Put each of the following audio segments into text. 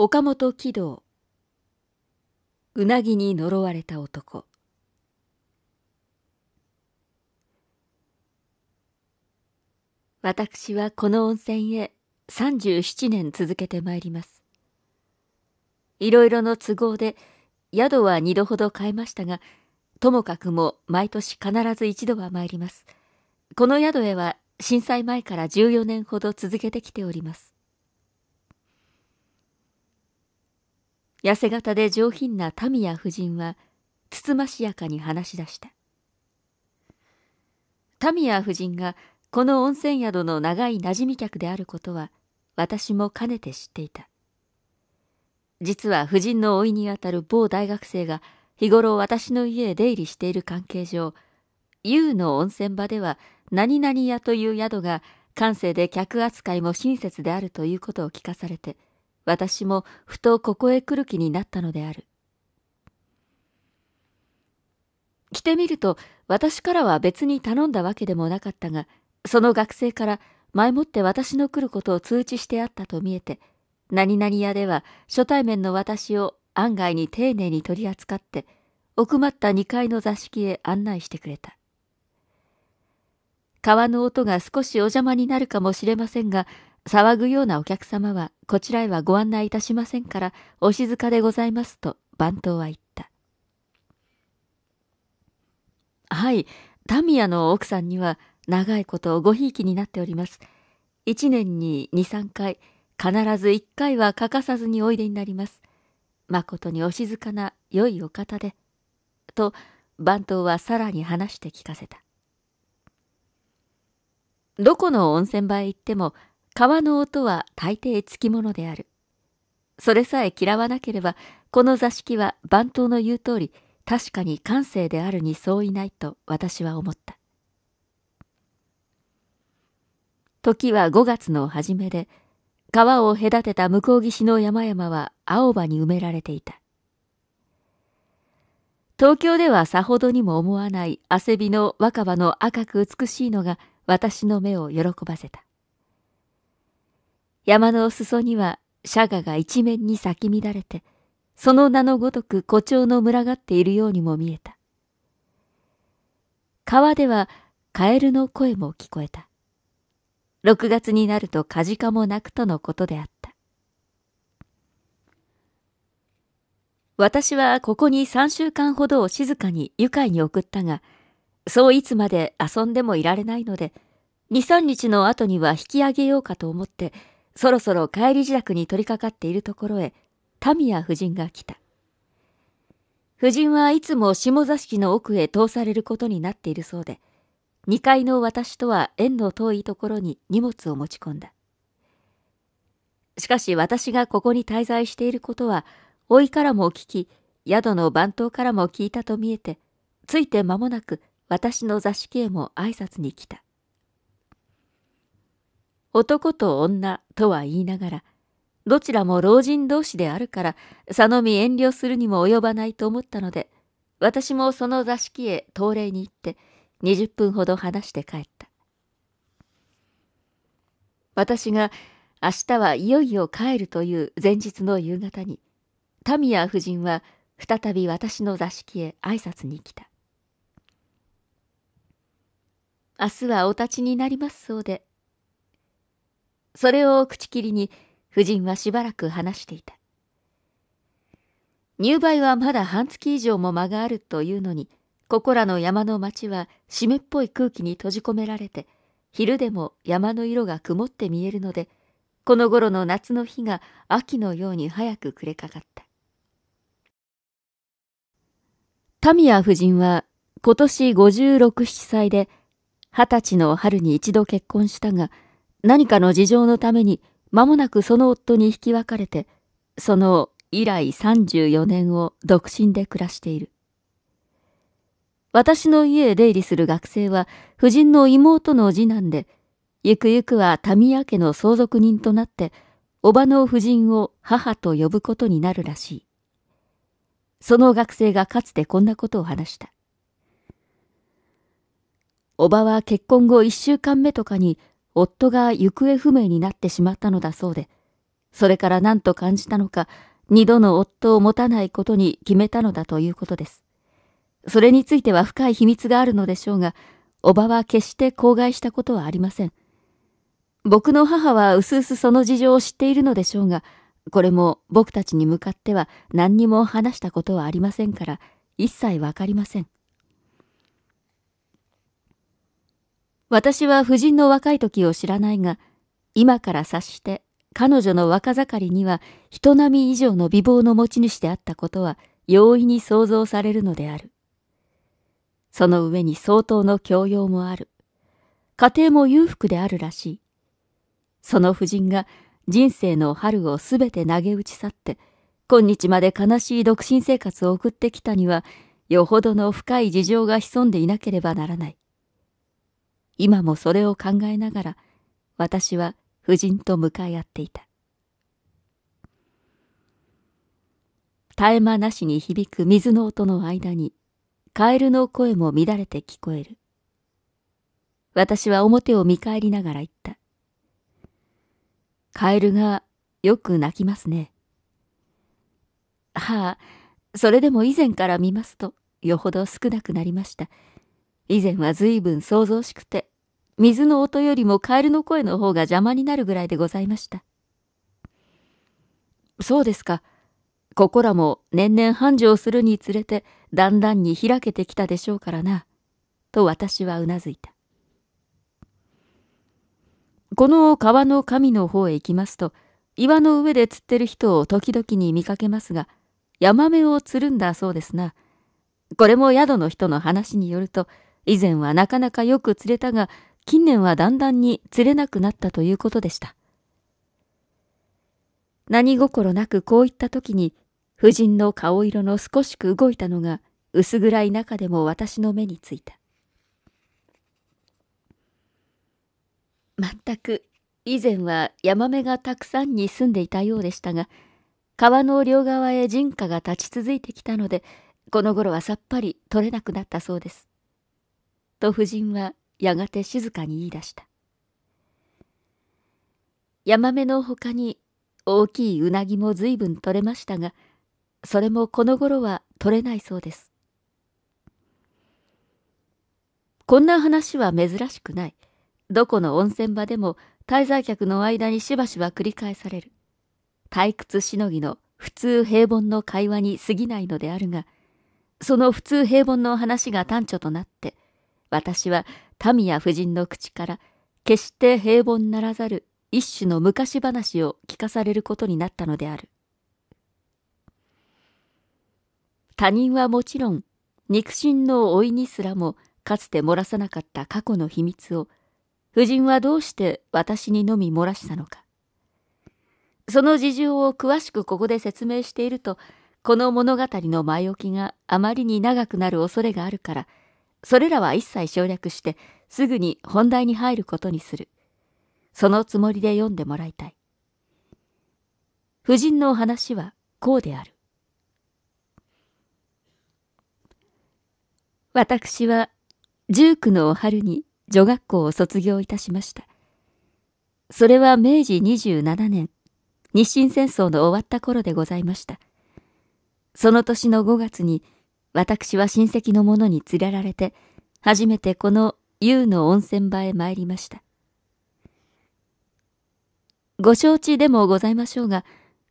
岡本喜道うなぎに呪われた男私はこの温泉へ37年続けてまいりますいろいろの都合で宿は2度ほど変えましたがともかくも毎年必ず一度は参りますこの宿へは震災前から14年ほど続けてきております痩せ型で上品な民や夫人はつつましやかに話し出した民や夫人がこの温泉宿の長い馴染み客であることは私もかねて知っていた実は夫人の甥にあたる某大学生が日頃私の家へ出入りしている関係上 U の温泉場では何々屋という宿が感性で客扱いも親切であるということを聞かされて私もふとここへ来る気になったのである。着てみると私からは別に頼んだわけでもなかったが、その学生から前もって私の来ることを通知してあったと見えて、何々屋では初対面の私を案外に丁寧に取り扱って、奥まった2階の座敷へ案内してくれた。川の音が少しお邪魔になるかもしれませんが、騒ぐようなお客様はこちらへはご案内いたしませんからお静かでございますと番頭は言った。はい、タミヤの奥さんには長いことごひいきになっております。一年に二三回、必ず一回は欠かさずにおいでになります。誠にお静かな良いお方で。と、番頭はさらに話して聞かせた。どこの温泉場へ行っても川の音は大抵つきものである。それさえ嫌わなければ、この座敷は番頭の言う通り、確かに感性であるに相違ないと私は思った。時は5月の初めで、川を隔てた向こう岸の山々は青葉に埋められていた。東京ではさほどにも思わない汗びの若葉の赤く美しいのが私の目を喜ばせた。山の裾にはシャガが一面に咲き乱れて、その名のごとく誇張の群がっているようにも見えた。川ではカエルの声も聞こえた。6月になるとカジカも鳴くとのことであった。私はここに3週間ほどを静かに愉快に送ったが、そういつまで遊んでもいられないので、2、3日の後には引き上げようかと思って、そろそろ帰り自宅に取り掛かっているところへ、タミヤ夫人が来た。夫人はいつも下座敷の奥へ通されることになっているそうで、2階の私とは縁の遠いところに荷物を持ち込んだ。しかし私がここに滞在していることは、老いからも聞き、宿の番頭からも聞いたと見えて、ついて間もなく私の座敷へも挨拶に来た。男と女とは言いながら、どちらも老人同士であるから、佐野み遠慮するにも及ばないと思ったので、私もその座敷へ東礼に行って、20分ほど話して帰った。私が明日はいよいよ帰るという前日の夕方に、民谷夫人は再び私の座敷へ挨拶に来た。明日はお立ちになりますそうで、それを口切りに、夫人はしばらく話していた。入梅はまだ半月以上も間があるというのに、ここらの山の町は湿っぽい空気に閉じ込められて、昼でも山の色が曇って見えるので、この頃の夏の日が秋のように早く暮れかかった。タミヤ夫人は今年56、7歳で、二十歳の春に一度結婚したが、何かの事情のために間もなくその夫に引き分かれて、その以来34年を独身で暮らしている。私の家へ出入りする学生は、夫人の妹の次男で、ゆくゆくは民家家の相続人となって、叔母の夫人を母と呼ぶことになるらしい。その学生がかつてこんなことを話した。叔母は結婚後一週間目とかに夫が行方不明になってしまったのだそうで、それから何と感じたのか、二度の夫を持たないことに決めたのだということです。それについては深い秘密があるのでしょうが、おばは決して口外したことはありません。僕の母はうすうすその事情を知っているのでしょうが、これも僕たちに向かっては何にも話したことはありませんから、一切わかりません。私は夫人の若い時を知らないが、今から察して彼女の若盛りには人並み以上の美貌の持ち主であったことは容易に想像されるのである。その上に相当の教養もある。家庭も裕福であるらしい。その夫人が人生の春をすべて投げ打ち去って、今日まで悲しい独身生活を送ってきたには、よほどの深い事情が潜んでいなければならない。今もそれを考えながら私は夫人と向かい合っていた絶え間なしに響く水の音の間にカエルの声も乱れて聞こえる私は表を見返りながら言ったカエルがよく泣きますねはあそれでも以前から見ますとよほど少なくなりました以前は随分騒々しくて水の音よりもカエルの声の方が邪魔になるぐらいでございました。そうですか。ここらも年々繁盛するにつれて、だんだんに開けてきたでしょうからな。と私はうなずいた。この川の神の方へ行きますと、岩の上で釣ってる人を時々に見かけますが、ヤマメを釣るんだそうですな。これも宿の人の話によると、以前はなかなかよく釣れたが、近年はだんだんに釣れなくなったということでした。何心なくこういった時に、夫人の顔色の少しく動いたのが薄暗い中でも私の目についた。全く以前はヤマメがたくさんに住んでいたようでしたが、川の両側へ人家が立ち続いてきたので、この頃はさっぱり取れなくなったそうです。と夫人はやがて静かに言い出した。ヤマメの他に大きいうなぎも随分取れましたが、それもこの頃は取れないそうです。こんな話は珍しくない。どこの温泉場でも滞在客の間にしばしば繰り返される。退屈しのぎの普通平凡の会話に過ぎないのであるが、その普通平凡の話が端緒となって、私は民や夫人の口から決して平凡ならざる一種の昔話を聞かされることになったのである。他人はもちろん肉親の老いにすらもかつて漏らさなかった過去の秘密を夫人はどうして私にのみ漏らしたのか。その事情を詳しくここで説明しているとこの物語の前置きがあまりに長くなる恐れがあるからそれらは一切省略してすぐに本題に入ることにするそのつもりで読んでもらいたい夫人のお話はこうである私は19のお春に女学校を卒業いたしましたそれは明治27年日清戦争の終わった頃でございましたその年の5月に私は親戚の者に連れられて、初めてこの湯の温泉場へ参りました。ご承知でもございましょうが、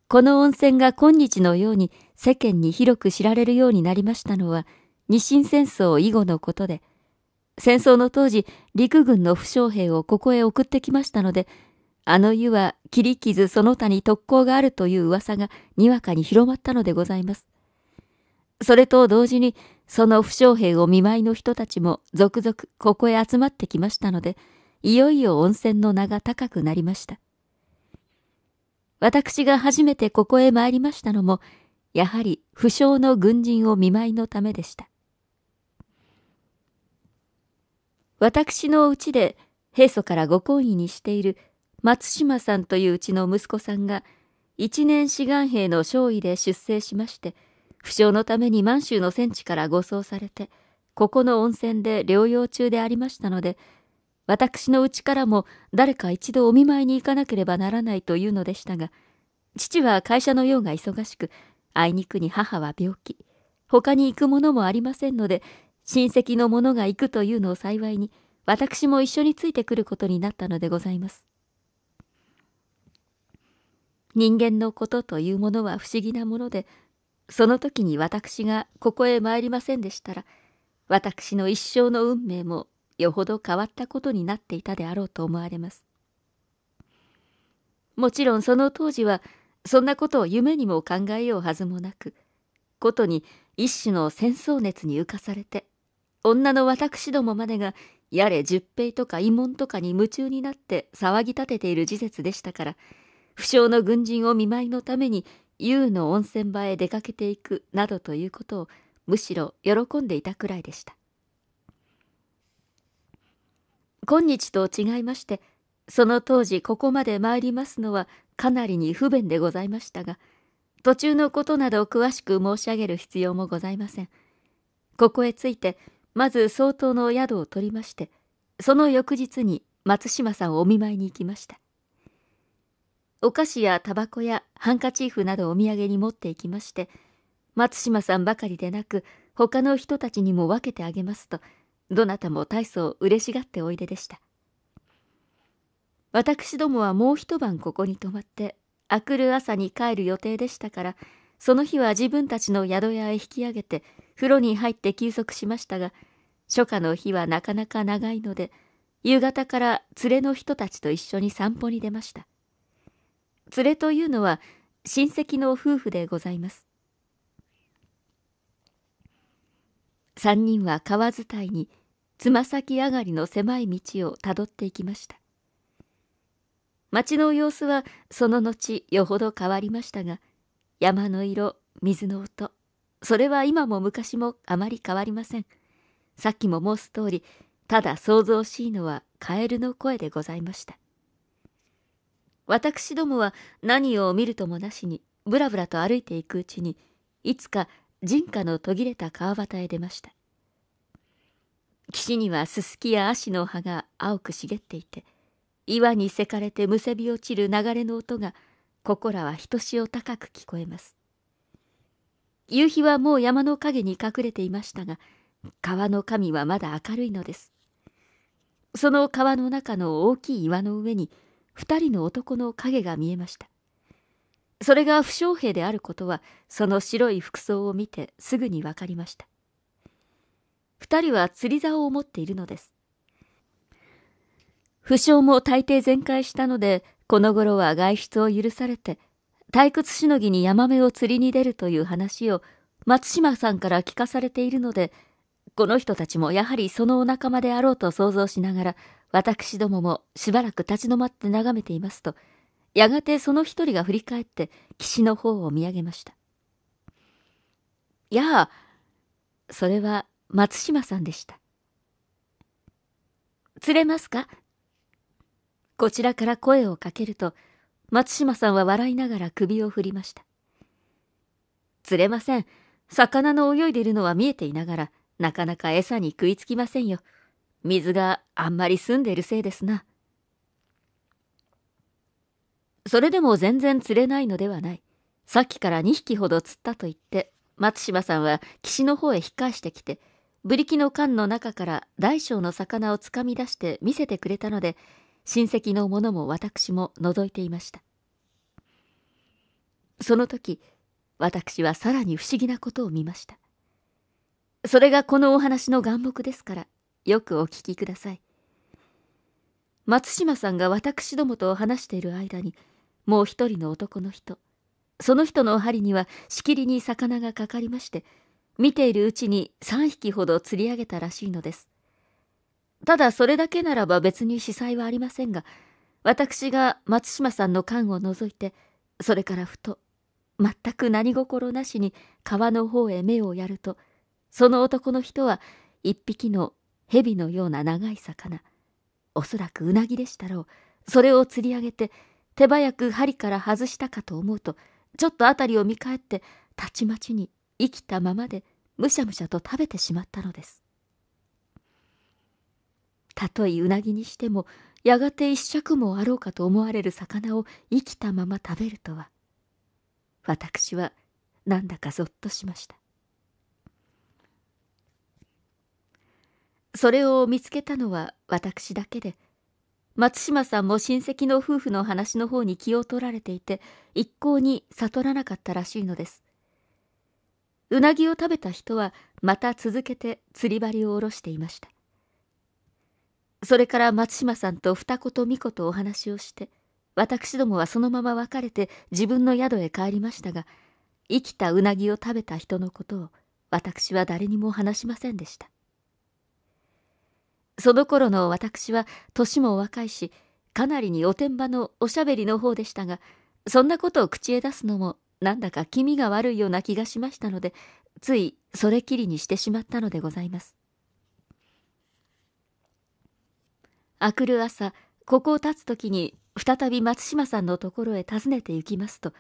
この温泉が今日のように世間に広く知られるようになりましたのは、日清戦争以後のことで、戦争の当時、陸軍の負傷兵をここへ送ってきましたので、あの湯は切り傷その他に特攻があるという噂がにわかに広まったのでございます。それと同時に、その負傷兵を見舞いの人たちも続々ここへ集まってきましたので、いよいよ温泉の名が高くなりました。私が初めてここへ参りましたのも、やはり負傷の軍人を見舞いのためでした。私のうちで、平素からご懇意にしている松島さんといううちの息子さんが、一年志願兵の少尉で出征しまして、負傷のために満州の戦地から護送されて、ここの温泉で療養中でありましたので、私のうちからも誰か一度お見舞いに行かなければならないというのでしたが、父は会社の用が忙しく、あいにくに母は病気、他に行くものもありませんので、親戚の者が行くというのを幸いに、私も一緒についてくることになったのでございます。人間のことというものは不思議なもので、その時に私がここへ参りませんでしたら、私の一生の運命もよほど変わったことになっていたであろうと思われます。もちろんその当時はそんなことを夢にも考えようはずもなく、ことに一種の戦争熱に浮かされて、女の私どもまでがやれ十平とか慰問とかに夢中になって騒ぎ立てている事実でしたから、不詳の軍人を見舞いのために優の温泉場へ出かけていくなどということをむしろ喜んでいたくらいでした今日と違いましてその当時ここまで参りますのはかなりに不便でございましたが途中のことなど詳しく申し上げる必要もございませんここへ着いてまず相当の宿を取りましてその翌日に松島さんをお見舞いに行きましたお菓子やタバコやハンカチーフなどお土産に持っていきまして松島さんばかりでなく他の人たちにも分けてあげますとどなたも大層嬉しがっておいででした私どもはもう一晩ここに泊まって明くる朝に帰る予定でしたからその日は自分たちの宿屋へ引き上げて風呂に入って休息しましたが初夏の日はなかなか長いので夕方から連れの人たちと一緒に散歩に出ました連れというのは親戚の夫婦でございます3人は川伝いにつま先上がりの狭い道をたどっていきました町の様子はその後よほど変わりましたが山の色水の音それは今も昔もあまり変わりませんさっきも申す通りただ想像しいのはカエルの声でございました私どもは何を見るともなしにぶらぶらと歩いていくうちにいつか人家の途切れた川端へ出ました岸にはススキや葦の葉が青く茂っていて岩にせかれてむせび落ちる流れの音がここらはひとしお高く聞こえます夕日はもう山の陰に隠れていましたが川の神はまだ明るいのですその川の中の大きい岩の上に二人の男の影が見えました。それが負傷兵であることは、その白い服装を見てすぐにわかりました。二人は釣り竿を持っているのです。負傷も大抵全開したので、この頃は外出を許されて、退屈しのぎにヤマメを釣りに出るという話を松島さんから聞かされているので、この人たちもやはりそのお仲間であろうと想像しながら、私どももしばらく立ち止まって眺めていますと、やがてその一人が振り返って岸の方を見上げました。やあ、それは松島さんでした。釣れますかこちらから声をかけると、松島さんは笑いながら首を振りました。釣れません。魚の泳いでいるのは見えていながら、なかなか餌に食いつきませんよ。水があんまり澄んでいるせいですな。それでも全然釣れないのではない。さっきから2匹ほど釣ったと言って、松島さんは岸の方へ引っ返してきて、ブリキの缶の中から大小の魚をつかみ出して見せてくれたので、親戚の者も私も覗いていました。その時、私はさらに不思議なことを見ました。それがこのお話の眼目ですから、よくお聞きください松島さんが私どもと話している間にもう一人の男の人その人のお針にはしきりに魚がかかりまして見ているうちに3匹ほど釣り上げたらしいのですただそれだけならば別に司祭はありませんが私が松島さんの缶を覗いてそれからふと全く何心なしに川の方へ目をやるとその男の人は一匹の蛇のような長い魚おそらくうなぎでしたろうそれを釣り上げて手早く針から外したかと思うとちょっと辺りを見返ってたちまちに生きたままでむしゃむしゃと食べてしまったのですたとえうなぎにしてもやがて一尺もあろうかと思われる魚を生きたまま食べるとは私はなんだかぞっとしましたそれを見つけたのは私だけで松島さんも親戚の夫婦の話の方に気を取られていて一向に悟らなかったらしいのですうなぎを食べた人はまた続けて釣り針を下ろしていましたそれから松島さんと二子と三子とお話をして私どもはそのまま別れて自分の宿へ帰りましたが生きたうなぎを食べた人のことを私は誰にも話しませんでしたその頃の私は年も若いし、かなりにおてんばのおしゃべりの方でしたが、そんなことを口へ出すのもなんだか気味が悪いような気がしましたので、ついそれきりにしてしまったのでございます。あくる朝、ここを立つ時に再び松島さんのところへ訪ねて行きますと、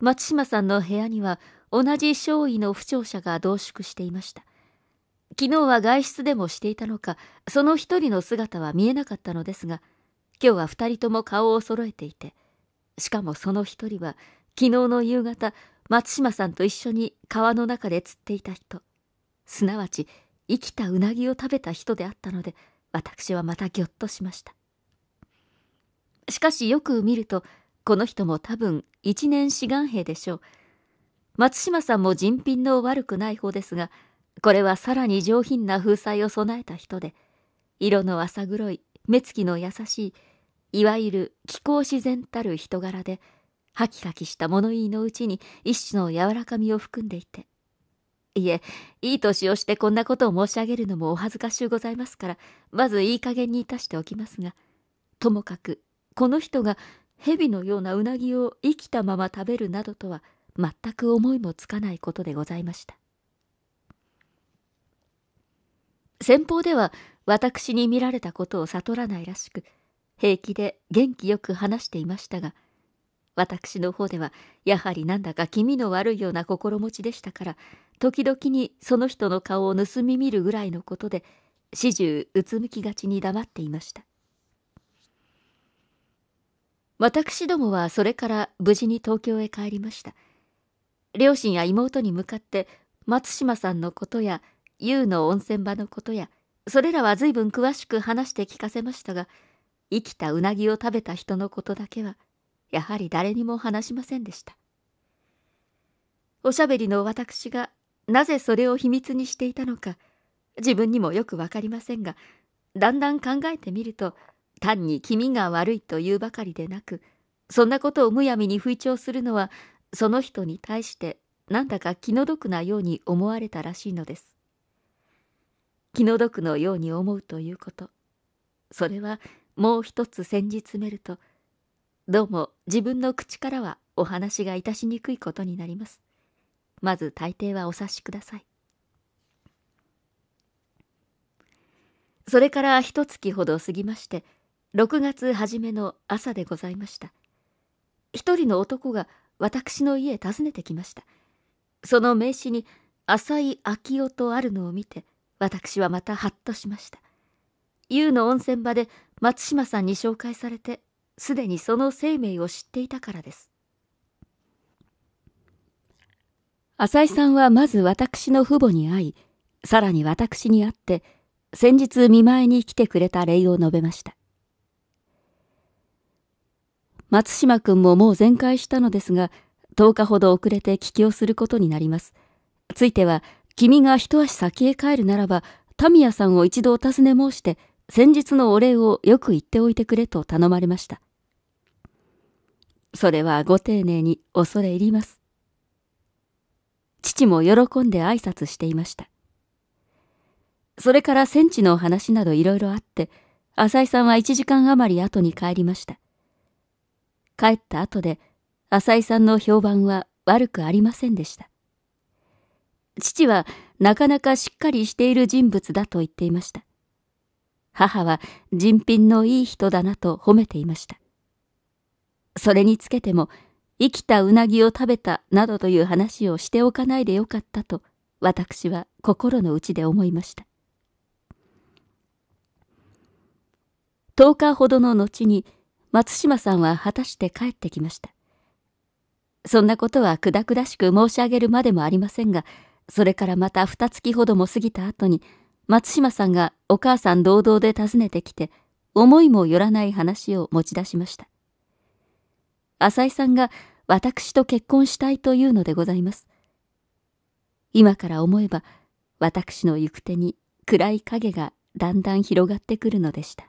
松島さんの部屋には同じ少尉の不調者が同宿していました。昨日は外出でもしていたのか、その一人の姿は見えなかったのですが、今日は二人とも顔を揃えていて、しかもその一人は、昨日の夕方、松島さんと一緒に川の中で釣っていた人、すなわち生きたうなぎを食べた人であったので、私はまたぎょっとしました。しかしよく見ると、この人も多分一年志願兵でしょう。松島さんも人品の悪くない方ですが、これはさらに上品な風采を備えた人で、色の浅黒い、目つきの優しい、いわゆる気候自然たる人柄で、ハキハキした物言いのうちに一種の柔らかみを含んでいて。いえ、いい年をしてこんなことを申し上げるのもお恥ずかしゅうございますから、まずいい加減にいたしておきますが、ともかく、この人が蛇のようなうなぎを生きたまま食べるなどとは、全く思いもつかないことでございました。先方では私に見られたことを悟らないらしく平気で元気よく話していましたが私の方ではやはりなんだか気味の悪いような心持ちでしたから時々にその人の顔を盗み見るぐらいのことで始終うつむきがちに黙っていました私どもはそれから無事に東京へ帰りました両親や妹に向かって松島さんのことや湯の温泉場のことやそれらは随分詳しく話して聞かせましたが生きたうなぎを食べた人のことだけはやはり誰にも話しませんでしたおしゃべりの私がなぜそれを秘密にしていたのか自分にもよく分かりませんがだんだん考えてみると単に気味が悪いというばかりでなくそんなことをむやみに吹聴するのはその人に対してなんだか気の毒なように思われたらしいのです。気の毒のように思うということそれはもう一つ先日めるとどうも自分の口からはお話がいたしにくいことになりますまず大抵はお察しくださいそれから一月ほど過ぎまして6月初めの朝でございました一人の男が私の家へ訪ねてきましたその名刺に浅井明夫とあるのを見て「私はまたハッとしました。優の温泉場で松島さんに紹介されて、すでにその生命を知っていたからです。浅井さんはまず私の父母に会い、さらに私に会って、先日見舞いに来てくれた礼を述べました。松島君ももう全開したのですが、10日ほど遅れて帰京することになります。ついては、君が一足先へ帰るならば、タミヤさんを一度お尋ね申して、先日のお礼をよく言っておいてくれと頼まれました。それはご丁寧に恐れ入ります。父も喜んで挨拶していました。それから戦地の話などいろいろあって、浅井さんは1時間余り後に帰りました。帰った後で、浅井さんの評判は悪くありませんでした。父はなかなかしっかりしている人物だと言っていました。母は人品のいい人だなと褒めていました。それにつけても、生きたうなぎを食べたなどという話をしておかないでよかったと、私は心の内で思いました。10日ほどの後に、松島さんは果たして帰ってきました。そんなことはくだくだしく申し上げるまでもありませんが、それからまた二月ほども過ぎた後に、松島さんがお母さん堂々で訪ねてきて、思いもよらない話を持ち出しました。浅井さんが私と結婚したいというのでございます。今から思えば、私の行く手に暗い影がだんだん広がってくるのでした。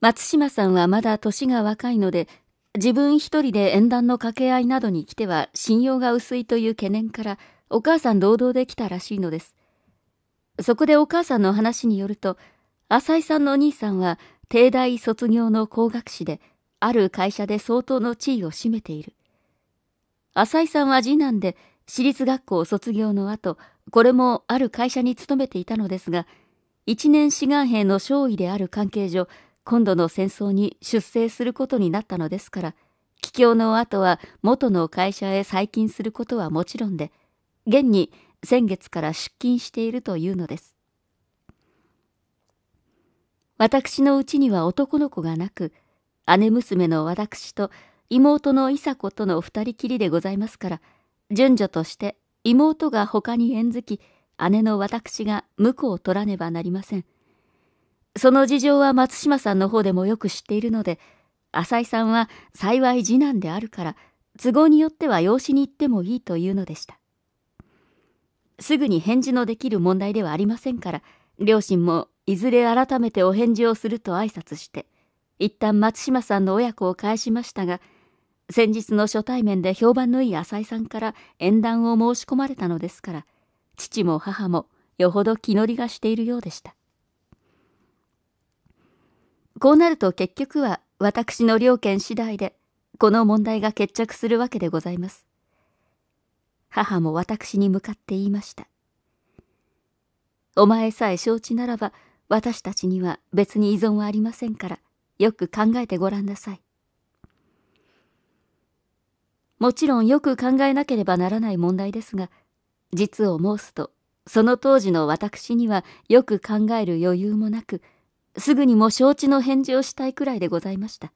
松島さんはまだ年が若いので、自分一人で縁談の掛け合いなどに来ては信用が薄いという懸念からお母さん堂々できたらしいのです。そこでお母さんの話によると、浅井さんのお兄さんは帝大卒業の工学士で、ある会社で相当の地位を占めている。浅井さんは次男で、私立学校卒業の後、これもある会社に勤めていたのですが、一年志願兵の少尉である関係上、今度の戦争に出征することになったのですから、帰郷の後は元の会社へ再勤することはもちろんで、現に先月から出勤しているというのです。私のうちには男の子がなく、姉娘の私と妹のいさ子との二人きりでございますから、順序として妹が他に縁づき、姉の私が婿を取らねばなりません。その事情は松島さんの方でもよく知っているので、浅井さんは幸い次男であるから、都合によっては養子に行ってもいいというのでした。すぐに返事のできる問題ではありませんから、両親もいずれ改めてお返事をすると挨拶して、一旦松島さんの親子を返しましたが、先日の初対面で評判のいい浅井さんから縁談を申し込まれたのですから、父も母もよほど気乗りがしているようでした。こうなると結局は私の両権次第で、この問題が決着するわけでございます。母も私に向かって言いました。お前さえ承知ならば、私たちには別に依存はありませんから、よく考えてごらんなさい。もちろんよく考えなければならない問題ですが、実を申すと、その当時の私にはよく考える余裕もなく、すぐにも承知の返事をしたいくらいでございました。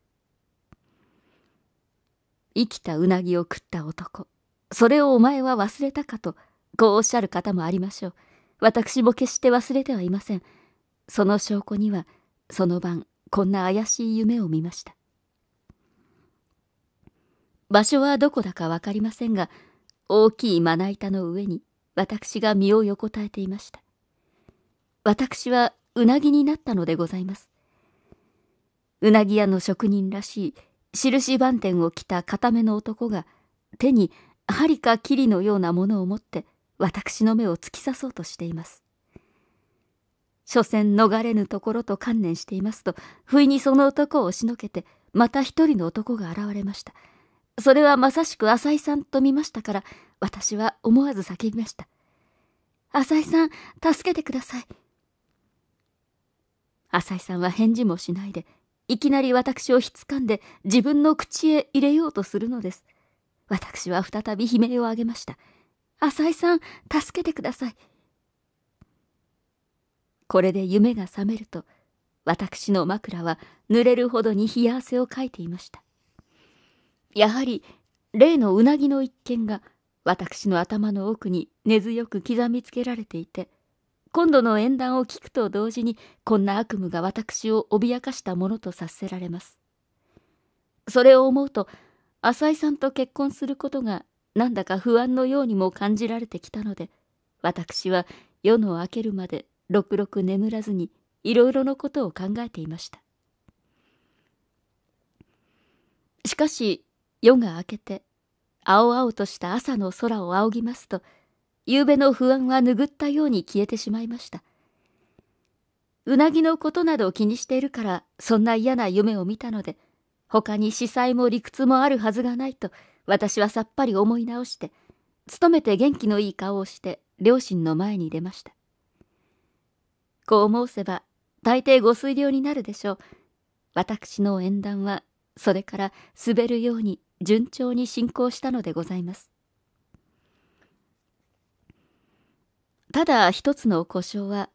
生きたうなぎを食った男、それをお前は忘れたかと、こうおっしゃる方もありましょう。私も決して忘れてはいません。その証拠には、その晩、こんな怪しい夢を見ました。場所はどこだか分かりませんが、大きいまな板の上に私が身を横たえていました。私はうなぎになったのでございます。うなぎ屋の職人らしい印番店を着た固めの男が手に針か霧のようなものを持って私の目を突き刺そうとしています。所詮逃れぬところと観念していますと不意にその男を押しのけてまた一人の男が現れました。それはまさしく浅井さんと見ましたから私は思わず叫びました。浅井さん助けてください。浅井さんは返事もしないでいきなり私をひつかんで自分の口へ入れようとするのです私は再び悲鳴を上げました浅井さん助けてくださいこれで夢が覚めると私の枕は濡れるほどに冷や汗をかいていましたやはり例のうなぎの一件が私の頭の奥に根強く刻みつけられていて今度の縁談を聞くと同時にこんな悪夢が私を脅かしたものと察せられます。それを思うと浅井さんと結婚することがなんだか不安のようにも感じられてきたので私は夜の明けるまでろくろく眠らずにいろいろのことを考えていましたしかし夜が明けて青々とした朝の空を仰ぎますと「夕べの不安は拭ったように消えてしまいました。うなぎのことなどを気にしているから、そんな嫌な夢を見たので、他に司祭も理屈もあるはずがないと、私はさっぱり思い直して、勤めて元気のいい顔をして、両親の前に出ました。こう申せば、大抵ご水量になるでしょう。私の縁談は、それから滑るように順調に進行したのでございます。ただ一つの故障は、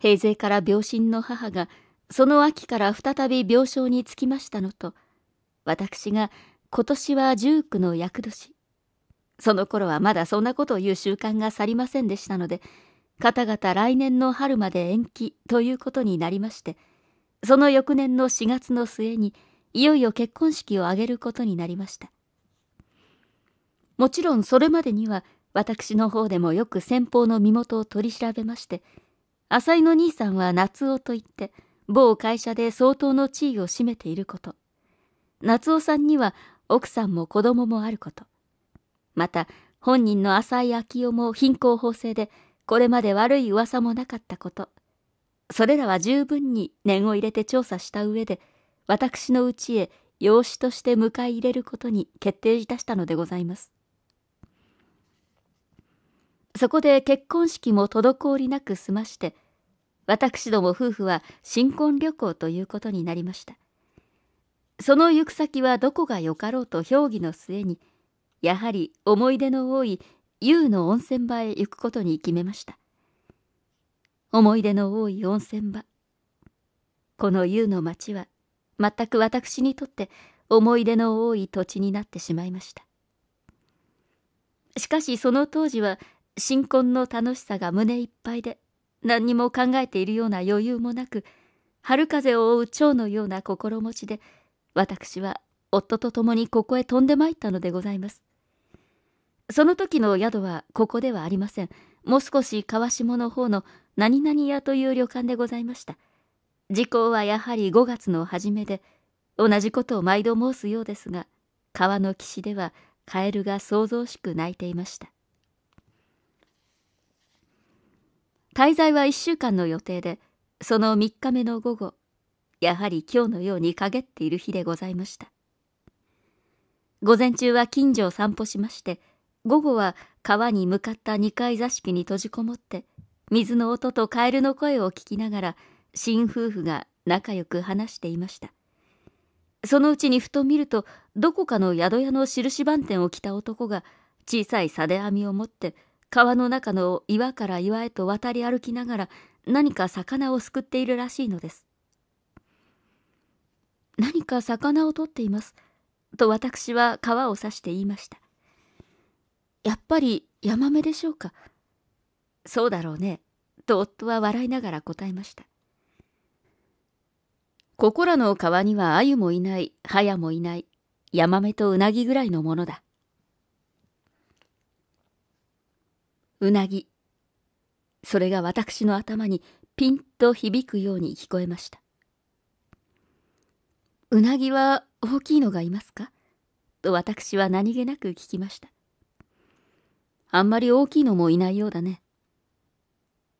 平成から病身の母が、その秋から再び病床に着きましたのと、私が今年は十九の厄年。その頃はまだそんなことを言う習慣が去りませんでしたので、方々来年の春まで延期ということになりまして、その翌年の4月の末に、いよいよ結婚式を挙げることになりました。もちろんそれまでには私の方でもよく先方の身元を取り調べまして、浅井の兄さんは夏夫といって、某会社で相当の地位を占めていること。夏夫さんには奥さんも子供もあること。また、本人の浅井昭夫も貧困法制で、これまで悪い噂もなかったこと。それらは十分に念を入れて調査した上で、私のうちへ養子として迎え入れることに決定いたしたのでございます。そこで結婚式も滞りなく済まして、私ども夫婦は新婚旅行ということになりました。その行く先はどこがよかろうと評議の末に、やはり思い出の多い優の温泉場へ行くことに決めました。思い出の多い温泉場。この優の町は、全く私にとって思い出の多い土地になってしまいました。しかしその当時は新婚の楽しさが胸いっぱいで、何にも考えているような余裕もなく、春風を追う蝶のような心持ちで、私は夫と共にここへ飛んで参ったのでございます。その時の宿はここではありません。もう少し川下の方の何々屋という旅館でございました。時効はやはり5月の初めで、同じことを毎度申すようですが、川の岸ではカエルが騒々しく鳴いていました。滞在は1週間の予定でその3日目の午後やはり今日のように陰っている日でございました午前中は近所を散歩しまして午後は川に向かった2階座敷に閉じこもって水の音とカエルの声を聞きながら新夫婦が仲良く話していましたそのうちにふと見るとどこかの宿屋の印番店を着た男が小さいサで網を持って川の中の岩から岩へと渡り歩きながら何か魚をすくっているらしいのです。何か魚を取っています。と私は川を指して言いました。やっぱりヤマメでしょうか。そうだろうね。と夫は笑いながら答えました。ここらの川にはアユもいない、ハヤもいない、ヤマメとウナギぐらいのものだ。うなぎ。それが私の頭にピンと響くように聞こえました。うなぎは大きいのがいますかと私は何気なく聞きました。あんまり大きいのもいないようだね。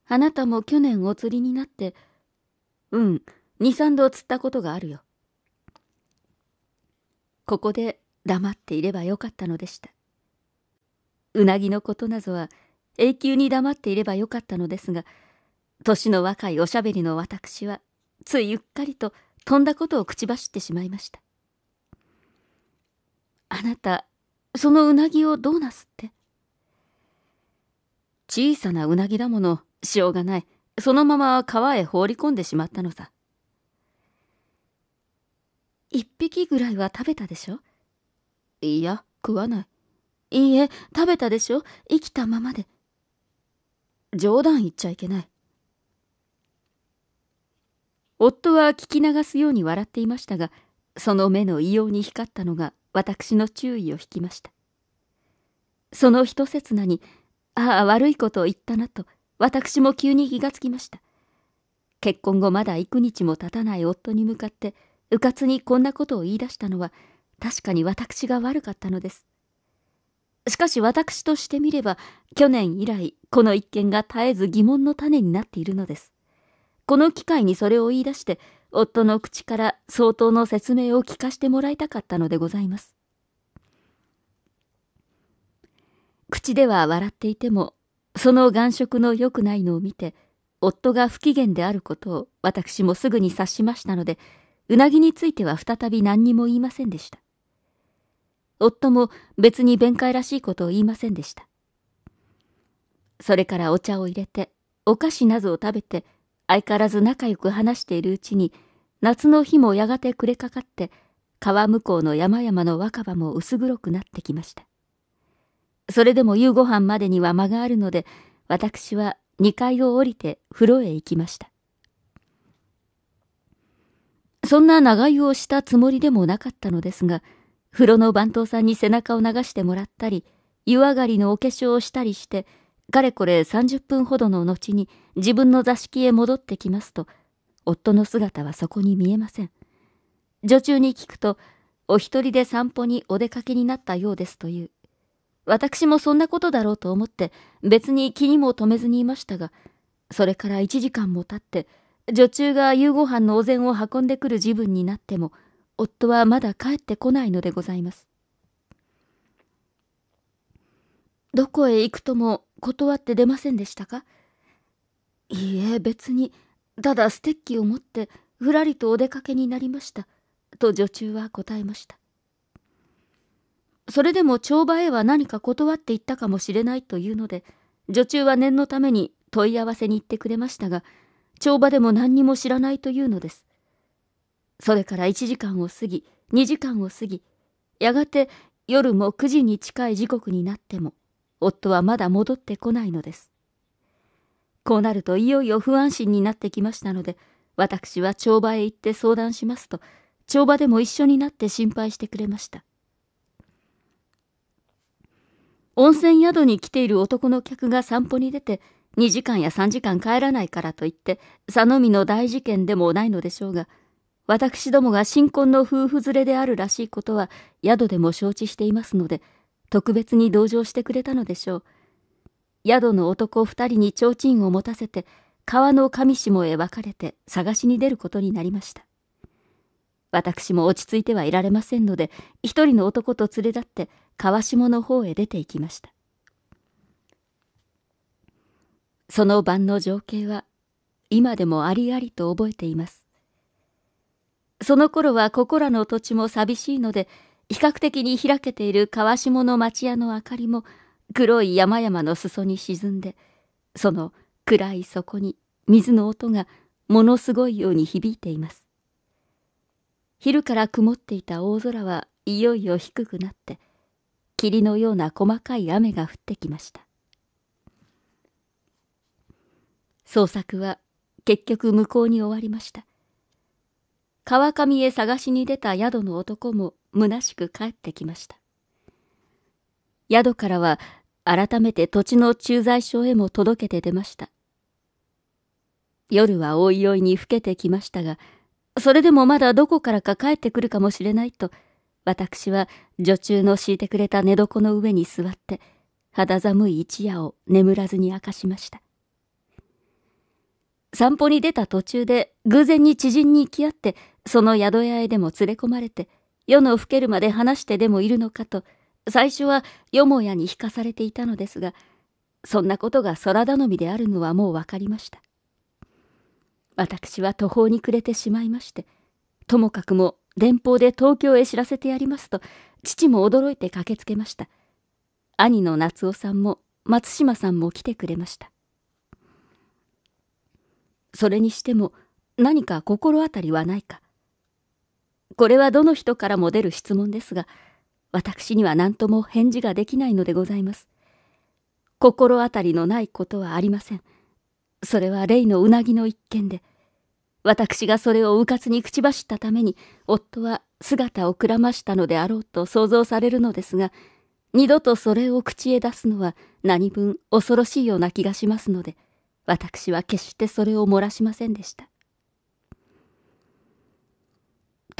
あなたも去年お釣りになって、うん、二三度釣ったことがあるよ。ここで黙っていればよかったのでした。うなぎのことなぞは永久に黙っていればよかったのですが年の若いおしゃべりの私はついうっかりととんだことを口走ってしまいましたあなたそのうなぎをどうなすって小さなうなぎだものしょうがないそのまま川へ放り込んでしまったのさ一匹ぐらいは食べたでしょいや食わないいいえ食べたでしょ生きたままで冗談言っちゃいけない夫は聞き流すように笑っていましたがその目の異様に光ったのが私の注意を引きましたその一刹那にああ悪いことを言ったなと私も急に気がつきました結婚後まだ幾日も経たない夫に向かってうかつにこんなことを言い出したのは確かに私が悪かったのですしかし私としてみれば、去年以来、この一件が絶えず疑問の種になっているのです。この機会にそれを言い出して、夫の口から相当の説明を聞かしてもらいたかったのでございます。口では笑っていても、その眼色の良くないのを見て、夫が不機嫌であることを私もすぐに察しましたので、うなぎについては再び何にも言いませんでした。夫も別に弁解らしいことを言いませんでした。それからお茶を入れて、お菓子などを食べて、相変わらず仲良く話しているうちに、夏の日もやがて暮れかかって、川向こうの山々の若葉も薄黒くなってきました。それでも夕ご飯までには間があるので、私は2階を降りて風呂へ行きました。そんな長湯をしたつもりでもなかったのですが、風呂の番頭さんに背中を流してもらったり、湯上がりのお化粧をしたりして、かれこれ30分ほどの後に自分の座敷へ戻ってきますと、夫の姿はそこに見えません。女中に聞くと、お一人で散歩にお出かけになったようですという。私もそんなことだろうと思って、別に気にも留めずにいましたが、それから1時間も経って、女中が夕ご飯のお膳を運んでくる自分になっても、夫はまだ帰ってこないのでございます。どこへ行くとも断って出ませんでしたかいいえ、別に、ただステッキを持ってふらりとお出かけになりました。と女中は答えました。それでも帳場へは何か断っていったかもしれないというので、女中は念のために問い合わせに行ってくれましたが、帳場でも何にも知らないというのです。それから1時間を過ぎ、2時間を過ぎ、やがて夜も9時に近い時刻になっても、夫はまだ戻ってこないのです。こうなるといよいよ不安心になってきましたので、私は帳場へ行って相談しますと、帳場でも一緒になって心配してくれました。温泉宿に来ている男の客が散歩に出て、2時間や3時間帰らないからといって、佐野の大事件でもないのでしょうが、私どもが新婚の夫婦連れであるらしいことは宿でも承知していますので、特別に同情してくれたのでしょう。宿の男二人に提灯を持たせて、川の上下へ分かれて探しに出ることになりました。私も落ち着いてはいられませんので、一人の男と連れ立って川下の方へ出て行きました。その晩の情景は、今でもありありと覚えています。その頃はここらの土地も寂しいので、比較的に開けている川下の町屋の明かりも黒い山々の裾に沈んで、その暗い底に水の音がものすごいように響いています。昼から曇っていた大空はいよいよ低くなって、霧のような細かい雨が降ってきました。捜索は結局向こうに終わりました。川上へ探しに出た宿の男も虚しく帰ってきました。宿からは改めて土地の駐在所へも届けて出ました。夜はおいおいに更けてきましたが、それでもまだどこからか帰ってくるかもしれないと、私は女中の敷いてくれた寝床の上に座って、肌寒い一夜を眠らずに明かしました。散歩に出た途中で偶然に知人に行き合って、その宿屋へでも連れ込まれて夜の更けるまで話してでもいるのかと最初はよもやに引かされていたのですがそんなことが空頼みであるのはもう分かりました私は途方に暮れてしまいましてともかくも電報で東京へ知らせてやりますと父も驚いて駆けつけました兄の夏夫さんも松島さんも来てくれましたそれにしても何か心当たりはないかこれはどの人からも出る質問ですが、私には何とも返事ができないのでございます。心当たりのないことはありません。それは例のうなぎの一件で、私がそれをうかつに口走ったために、夫は姿をくらましたのであろうと想像されるのですが、二度とそれを口へ出すのは何分恐ろしいような気がしますので、私は決してそれを漏らしませんでした。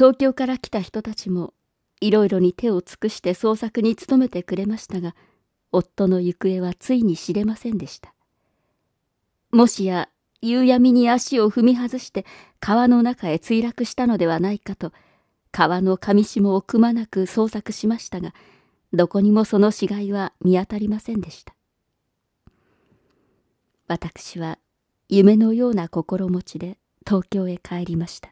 東京から来た人たちもいろいろに手を尽くして捜索に努めてくれましたが夫の行方はついに知れませんでしたもしや夕闇に足を踏み外して川の中へ墜落したのではないかと川の上下をくまなく捜索しましたがどこにもその死骸は見当たりませんでした私は夢のような心持ちで東京へ帰りました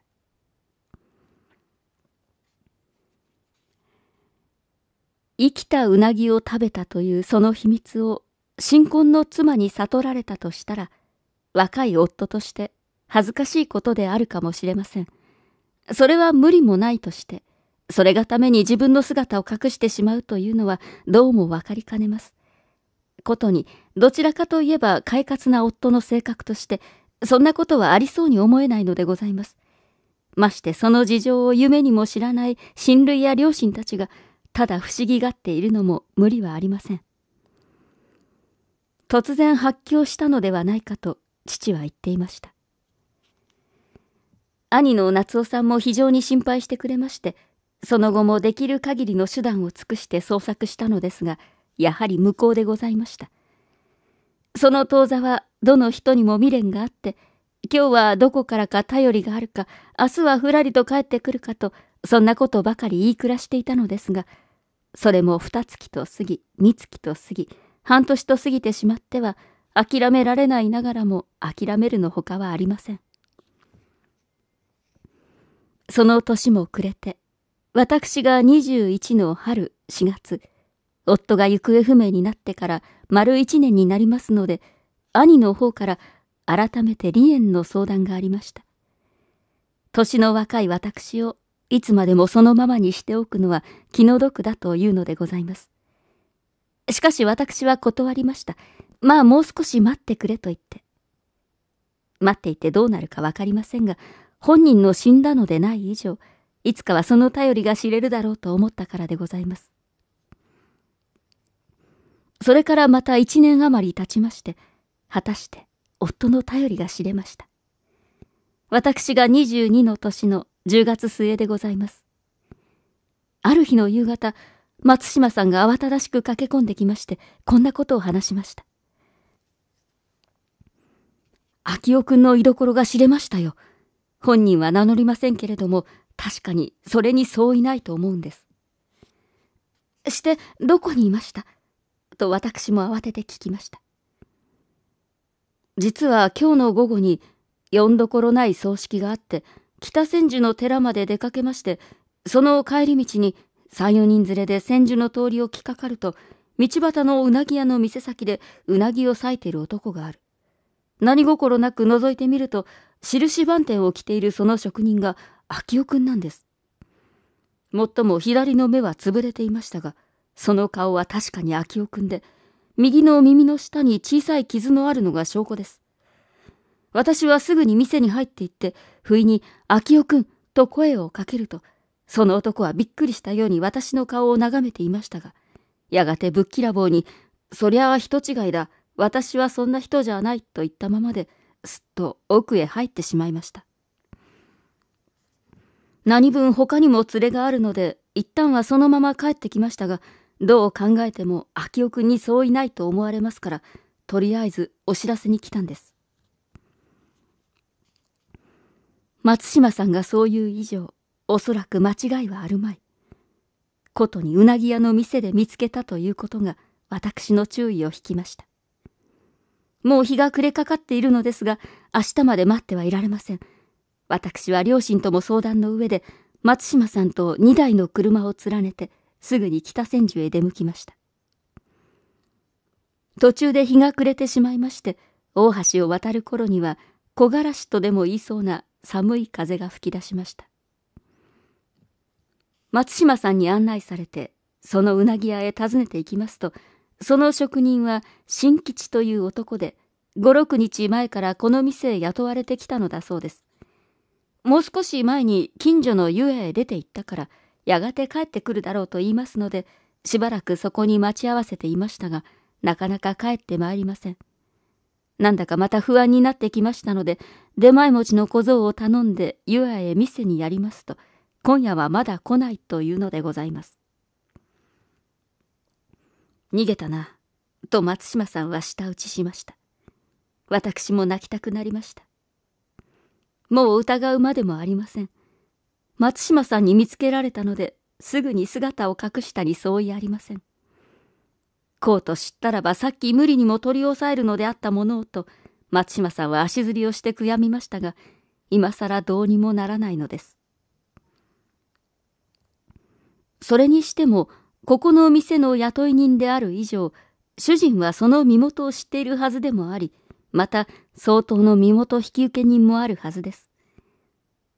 生きたうなぎを食べたというその秘密を新婚の妻に悟られたとしたら、若い夫として恥ずかしいことであるかもしれません。それは無理もないとして、それがために自分の姿を隠してしまうというのはどうも分かりかねます。ことに、どちらかといえば快活な夫の性格として、そんなことはありそうに思えないのでございます。ましてその事情を夢にも知らない親類や両親たちが、ただ不思議がっているのも無理はありません。突然発狂したのではないかと父は言っていました。兄の夏夫さんも非常に心配してくれまして、その後もできる限りの手段を尽くして捜索したのですが、やはり無効でございました。その当座はどの人にも未練があって、今日はどこからか頼りがあるか、明日はふらりと帰ってくるかと、そんなことばかり言い暮らしていたのですが、それも二月と過ぎ、三月と過ぎ、半年と過ぎてしまっては、諦められないながらも諦めるのほかはありません。その年も暮れて、私が21の春4月、夫が行方不明になってから丸1年になりますので、兄の方から改めて離縁の相談がありました。年の若い私をいつまでもそのままにしておくのは気の毒だというのでございます。しかし私は断りました。まあもう少し待ってくれと言って。待っていてどうなるかわかりませんが、本人の死んだのでない以上、いつかはその頼りが知れるだろうと思ったからでございます。それからまた一年余り経ちまして、果たして夫の頼りが知れました。私が22の年の10月末でございます。ある日の夕方、松島さんが慌ただしく駆け込んできまして、こんなことを話しました。秋夫君の居所が知れましたよ。本人は名乗りませんけれども、確かにそれに相違ないと思うんです。して、どこにいましたと私も慌てて聞きました。実は今日の午後に、呼んどころない葬式があって、北千住の寺まで出かけまして、その帰り道に3、4人連れで千住の通りを来かかると、道端のうなぎ屋の店先でうなぎを裂いている男がある。何心なく覗いてみると、印番店を着ているその職人が明夫くんなんです。もっとも左の目は潰れていましたが、その顔は確かに明夫くんで、右の耳の下に小さい傷のあるのが証拠です。私はすぐに店に入って行って、不意に、秋代くんと声をかけると、その男はびっくりしたように私の顔を眺めていましたが、やがてぶっきらぼうに、そりゃあ人違いだ、私はそんな人じゃないと言ったままで、すっと奥へ入ってしまいました。何分他にも連れがあるので、一旦はそのまま帰ってきましたが、どう考えても秋代くんにそういないと思われますから、とりあえずお知らせに来たんです。松島さんがそういう以上、おそらく間違いはあるまい。ことにうなぎ屋の店で見つけたということが、私の注意を引きました。もう日が暮れかかっているのですが、明日まで待ってはいられません。私は両親とも相談の上で、松島さんと2台の車を連ねて、すぐに北千住へ出向きました。途中で日が暮れてしまいまして、大橋を渡る頃には、木枯らしとでも言いそうな寒い風が吹き出しました松島さんに案内されてそのうなぎ屋へ訪ねていきますとその職人は新吉という男で56日前からこの店へ雇われてきたのだそうですもう少し前に近所の湯屋へ出て行ったからやがて帰ってくるだろうと言いますのでしばらくそこに待ち合わせていましたがなかなか帰ってまいりませんなんだかまた不安になってきましたので、出前持ちの小僧を頼んで、湯屋へ店にやりますと、今夜はまだ来ないというのでございます。逃げたな、と松島さんは舌打ちしました。私も泣きたくなりました。もう疑うまでもありません。松島さんに見つけられたので、すぐに姿を隠したに相違ありません。こうと知ったらばさっき無理にも取り押さえるのであったものをと松島さんは足ずりをして悔やみましたが今さらどうにもならないのですそれにしてもここの店の雇い人である以上主人はその身元を知っているはずでもありまた相当の身元引受人もあるはずです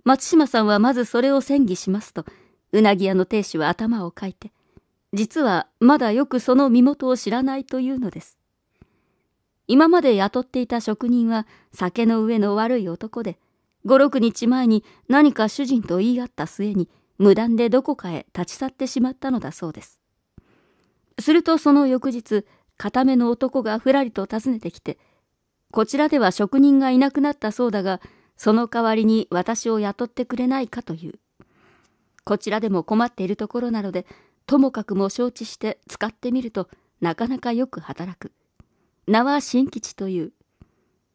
松島さんはまずそれを詮議しますとうなぎ屋の亭主は頭をかいて「実はまだよくその身元を知らないというのです。今まで雇っていた職人は酒の上の悪い男で、五六日前に何か主人と言い合った末に無断でどこかへ立ち去ってしまったのだそうです。するとその翌日、固めの男がふらりと訪ねてきて、こちらでは職人がいなくなったそうだが、その代わりに私を雇ってくれないかという。こちらでも困っているところなので、ともかくも承知して使ってみるとなかなかよく働く名は新吉という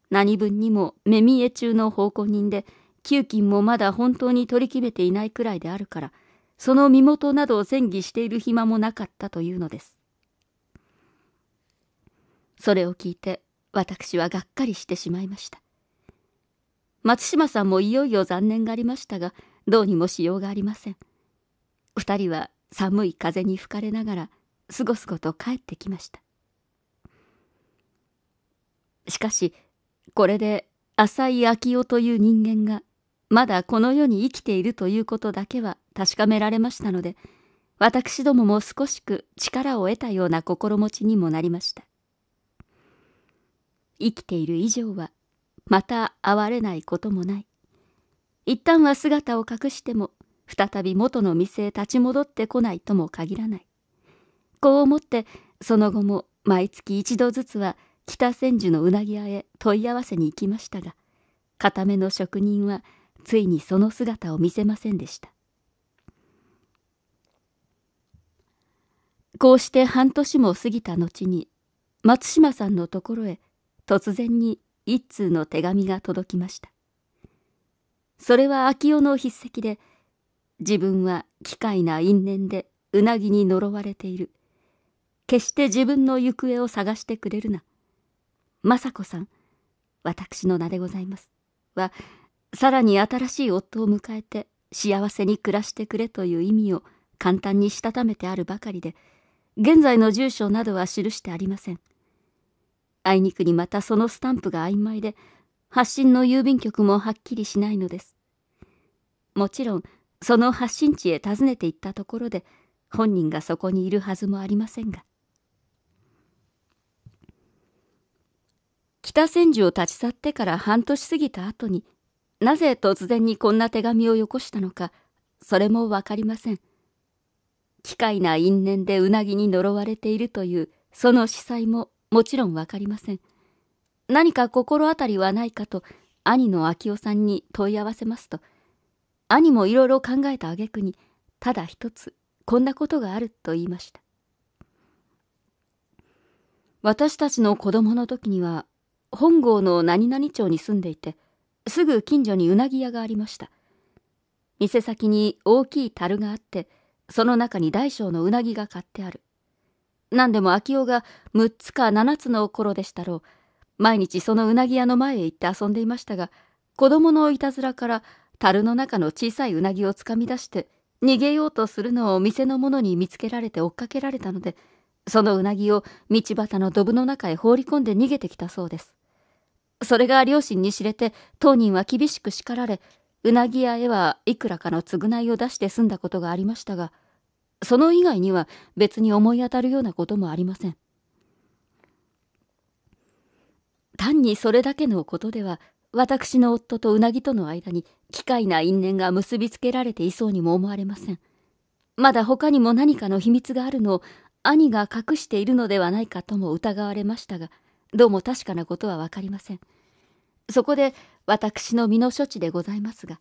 何分にも目見え中の奉公人で給金もまだ本当に取り決めていないくらいであるからその身元などを詮議している暇もなかったというのですそれを聞いて私はがっかりしてしまいました松島さんもいよいよ残念がありましたがどうにもしようがありません二人は寒い風に吹かれながらすごすごと帰ってきましたしかしこれで浅井昭夫という人間がまだこの世に生きているということだけは確かめられましたので私どもも少しく力を得たような心持ちにもなりました生きている以上はまた哀れないこともない一旦は姿を隠しても再び元の店へ立ち戻ってこないとも限らないこう思ってその後も毎月一度ずつは北千住のうなぎ屋へ問い合わせに行きましたが固めの職人はついにその姿を見せませんでしたこうして半年も過ぎた後に松島さんのところへ突然に一通の手紙が届きましたそれは秋夫の筆跡で「自分は機械な因縁でうなぎに呪われている。決して自分の行方を探してくれるな。雅子さん、私の名でございます。は、さらに新しい夫を迎えて幸せに暮らしてくれという意味を簡単にしたためてあるばかりで、現在の住所などは記してありません。あいにくにまたそのスタンプが曖昧で、発信の郵便局もはっきりしないのです。もちろん、その発信地へ訪ねていったところで本人がそこにいるはずもありませんが北千住を立ち去ってから半年過ぎた後になぜ突然にこんな手紙をよこしたのかそれも分かりません機械な因縁でうなぎに呪われているというその司祭ももちろん分かりません何か心当たりはないかと兄の昭夫さんに問い合わせますと「兄もいろいろ考えた挙句にただ一つこんなことがあると言いました私たちの子供の時には本郷の何々町に住んでいてすぐ近所にうなぎ屋がありました店先に大きい樽があってその中に大小のうなぎが買ってある何でも秋夫が6つか7つの頃でしたろう毎日そのうなぎ屋の前へ行って遊んでいましたが子供のいたずらから樽の中の小さいうなぎをつかみ出して逃げようとするのを店の者に見つけられて追っかけられたのでそのうなぎを道端のドブの中へ放り込んで逃げてきたそうですそれが両親に知れて当人は厳しく叱られうなぎ屋へはいくらかの償いを出して済んだことがありましたがその以外には別に思い当たるようなこともありません単にそれだけのことでは私の夫とうなぎとの間に機械な因縁が結びつけられていそうにも思われません。まだ他にも何かの秘密があるのを兄が隠しているのではないかとも疑われましたが、どうも確かなことは分かりません。そこで私の身の処置でございますが、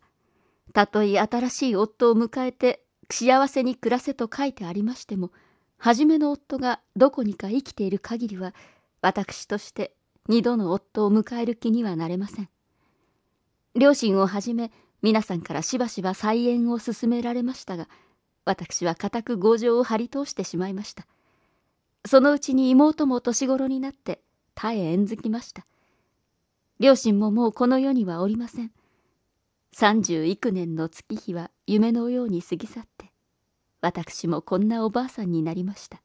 たとえ新しい夫を迎えて幸せに暮らせと書いてありましても、初めの夫がどこにか生きている限りは、私として二度の夫を迎える気にはなれません。両親をはじめ皆さんからしばしば再演を勧められましたが私は固く強情を張り通してしまいましたそのうちに妹も年頃になって絶え縁づきました両親ももうこの世にはおりません三十幾年の月日は夢のように過ぎ去って私もこんなおばあさんになりました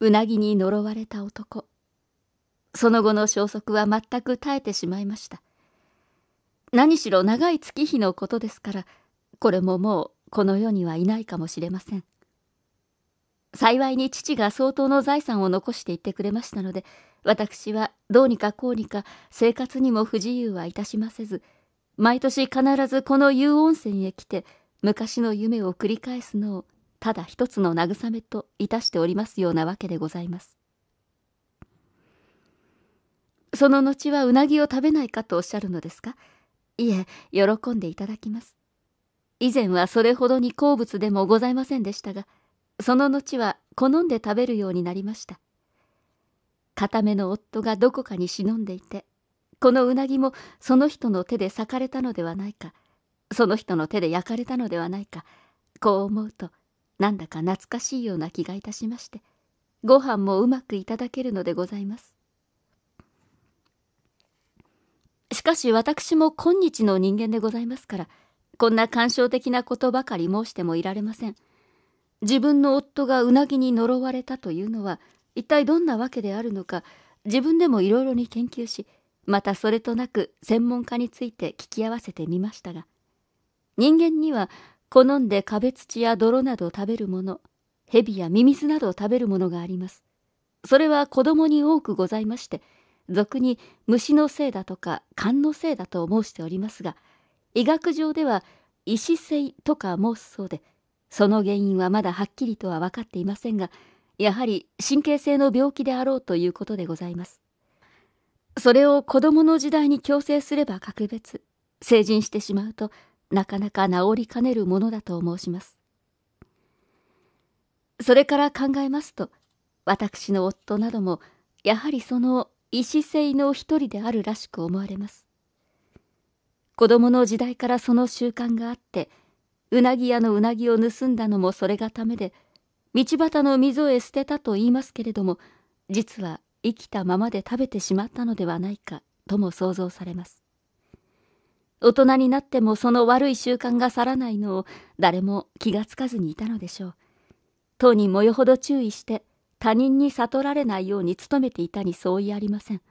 うなぎに呪われた男その後の消息は全く絶えてしまいました何しろ長い月日のことですからこれももうこの世にはいないかもしれません幸いに父が相当の財産を残していってくれましたので私はどうにかこうにか生活にも不自由はいたしませず毎年必ずこの遊温泉へ来て昔の夢を繰り返すのをただ一つの慰めといたしておりますようなわけでございます。その後はうなぎを食べないかとおっしゃるのですかいえ、喜んでいただきます。以前はそれほどに好物でもございませんでしたが、その後は好んで食べるようになりました。固めの夫がどこかに忍んでいて、このうなぎもその人の手で裂かれたのではないか、その人の手で焼かれたのではないか、こう思うと、なんだか懐かしいような気がいたしまして、ご飯もうまくいただけるのでございます。しかし私も今日の人間でございますから、こんな感傷的なことばかり申してもいられません。自分の夫がうなぎに呪われたというのは、一体どんなわけであるのか、自分でもいろいろに研究し、またそれとなく専門家について聞き合わせてみましたが、人間には好んで壁土や泥などを食べるもの、蛇やミミズなどを食べるものがあります。それは子供に多くございまして、俗に虫のせいだとか勘のせいだと申しておりますが医学上では医師性とか申すそうでその原因はまだはっきりとは分かっていませんがやはり神経性の病気であろうということでございますそれを子供の時代に矯正すれば格別成人してしまうとなかなか治りかねるものだと申しますそれから考えますと私の夫などもやはりその石製の一人であるらしく思われます子供の時代からその習慣があってうなぎ屋のうなぎを盗んだのもそれがためで道端の溝へ捨てたと言いますけれども実は生きたままで食べてしまったのではないかとも想像されます大人になってもその悪い習慣が去らないのを誰も気がつかずにいたのでしょう当人もよほど注意して他人に悟られないように努めていたに相違ありません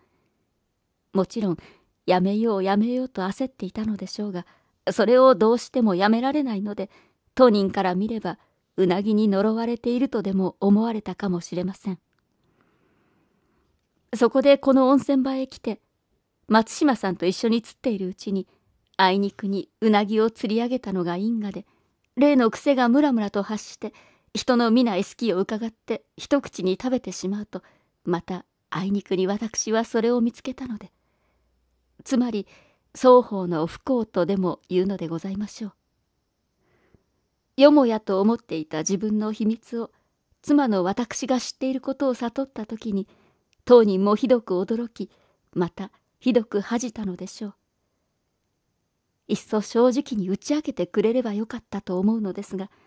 もちろんやめようやめようと焦っていたのでしょうがそれをどうしてもやめられないので当人から見ればうなぎに呪われているとでも思われたかもしれませんそこでこの温泉場へ来て松島さんと一緒に釣っているうちにあいにくにうなぎを釣り上げたのが因果で例の癖がムラムラと発して人の皆エスキーを伺って一口に食べてしまうとまたあいにくに私はそれを見つけたのでつまり双方の不幸とでも言うのでございましょうよもやと思っていた自分の秘密を妻の私が知っていることを悟った時に当人もひどく驚きまたひどく恥じたのでしょういっそ正直に打ち明けてくれればよかったと思うのですが「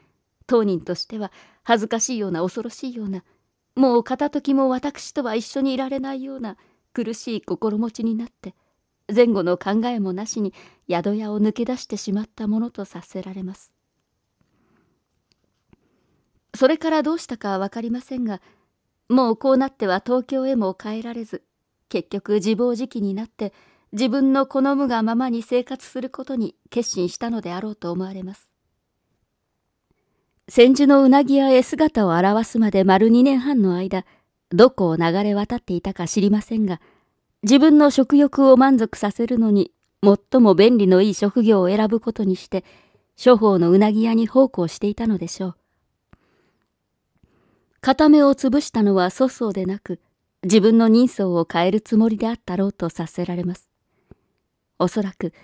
当人としては恥ずかしいような恐ろしいようなもう片時も私とは一緒にいられないような苦しい心持ちになって前後の考えもなしに宿屋を抜け出してしまったものとさせられます。それからどうしたかは分かりませんがもうこうなっては東京へも帰られず結局自暴自棄になって自分の好むがままに生活することに決心したのであろうと思われます。千住のうなぎ屋へ姿を現すまで丸2年半の間、どこを流れ渡っていたか知りませんが、自分の食欲を満足させるのに、最も便利のいい職業を選ぶことにして、処方のうなぎ屋に奉公していたのでしょう。片目を潰したのは粗相でなく、自分の人相を変えるつもりであったろうとさせられます。おそらく、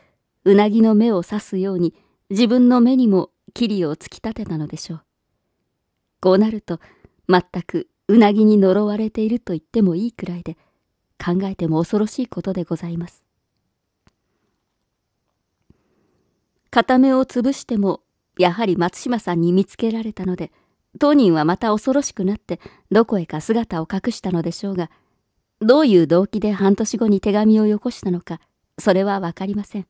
うなぎの目を刺すように、自分の目にも桐を突き立てたのでしょう。こうなると、全くうなぎに呪われていると言ってもいいくらいで、考えても恐ろしいことでございます。片目を潰しても、やはり松島さんに見つけられたので、当人はまた恐ろしくなってどこへか姿を隠したのでしょうが、どういう動機で半年後に手紙をよこしたのか、それは分かりません。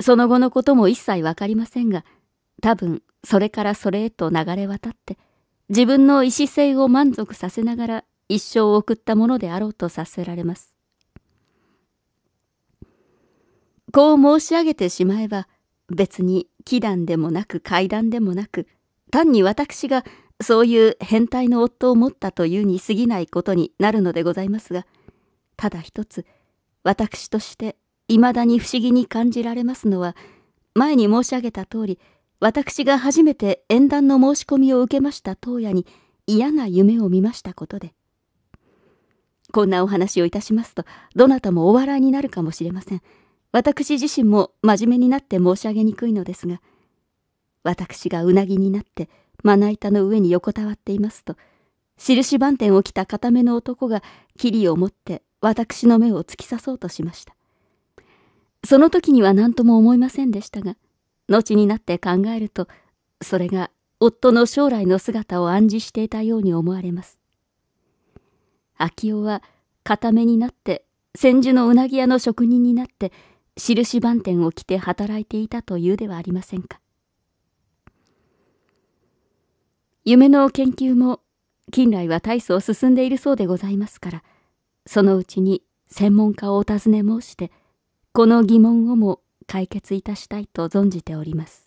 その後のことも一切わかりませんが、多分それからそれへと流れ渡って、自分の意思性を満足させながら一生を送ったものであろうとさせられます。こう申し上げてしまえば、別に祈願でもなく階段でもなく、単に私がそういう変態の夫を持ったというに過ぎないことになるのでございますが、ただ一つ、私として未だに不思議に感じられますのは、前に申し上げた通り、私が初めて縁談の申し込みを受けました当夜に嫌な夢を見ましたことで。こんなお話をいたしますと、どなたもお笑いになるかもしれません。私自身も真面目になって申し上げにくいのですが、私がうなぎになってまな板の上に横たわっていますと、印番点を着た固めの男が、キリを持って私の目を突き刺そうとしました。その時には何とも思いませんでしたが、後になって考えると、それが夫の将来の姿を暗示していたように思われます。昭夫は固めになって、千住のうなぎ屋の職人になって、印番店を着て働いていたというではありませんか。夢の研究も近来は大層進んでいるそうでございますから、そのうちに専門家をお尋ね申して、この疑問をも解決いたしたいと存じております。